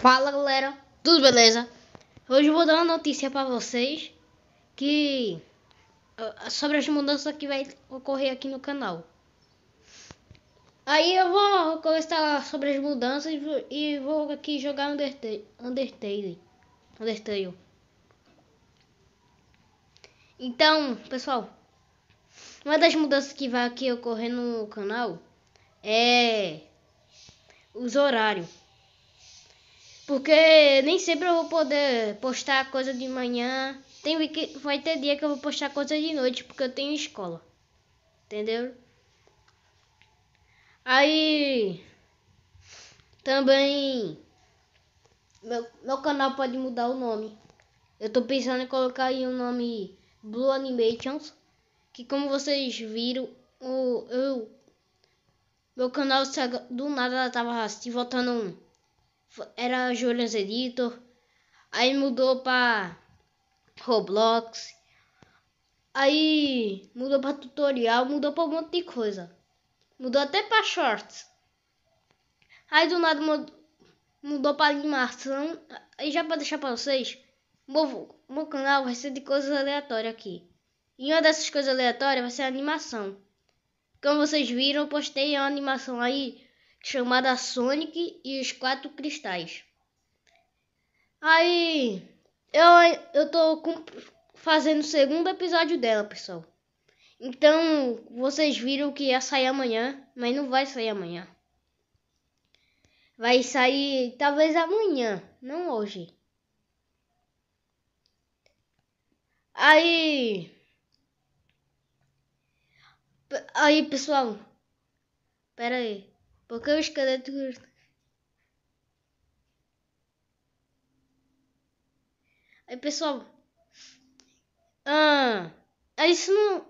Fala galera, tudo beleza? Hoje eu vou dar uma notícia para vocês que ah, sobre as mudanças que vai ocorrer aqui no canal. Aí eu vou começar sobre as mudanças e vou aqui jogar Undertale, Undertale. Undertale. Então, pessoal, uma das mudanças que vai aqui ocorrer no canal é os horários. Porque nem sempre eu vou poder postar coisa de manhã. Tem vai ter dia que eu vou postar coisa de noite porque eu tenho escola. Entendeu? Aí também meu, meu canal pode mudar o nome. Eu tô pensando em colocar aí o um nome Blue Animations, que como vocês viram, o eu meu canal do nada tava se assim, voltando um era Julian's Editor, aí mudou pra Roblox, aí mudou pra tutorial, mudou pra um monte de coisa. Mudou até pra shorts. Aí do nada mudou, para pra animação. E já pra deixar pra vocês, meu, meu canal vai ser de coisas aleatórias aqui. E uma dessas coisas aleatórias vai ser a animação. Como vocês viram, eu postei uma animação aí chamada Sonic e os Quatro Cristais. Aí eu, eu tô fazendo o segundo episódio dela, pessoal. Então vocês viram que ia sair amanhã, mas não vai sair amanhã. Vai sair talvez amanhã, não hoje. Aí. Aí, pessoal. Pera aí. Bakıyoruz kadar dur. Aí, pessoal. Ah, isso não.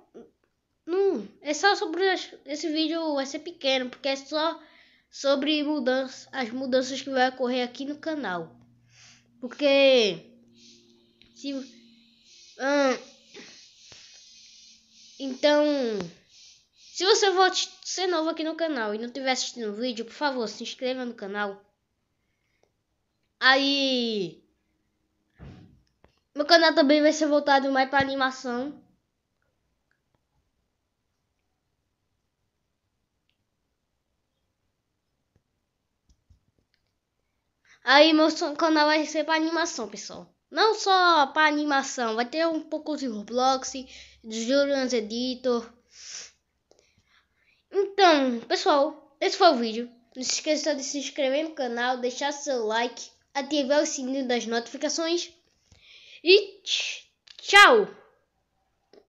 Não. É só sobre. Esse vídeo vai ser pequeno, porque é só sobre mudanças, as mudanças que vai ocorrer aqui no canal. Porque se hum, então se você for ser novo aqui no canal e não tiver assistindo o vídeo, por favor, se inscreva no canal. Aí... Meu canal também vai ser voltado mais para animação. Aí meu canal vai ser para animação, pessoal. Não só para animação, vai ter um pouco de Roblox, de Julian's Editor. Então, pessoal, esse foi o vídeo. Não se esqueça de se inscrever no canal, deixar seu like, ativar o sininho das notificações. E tchau!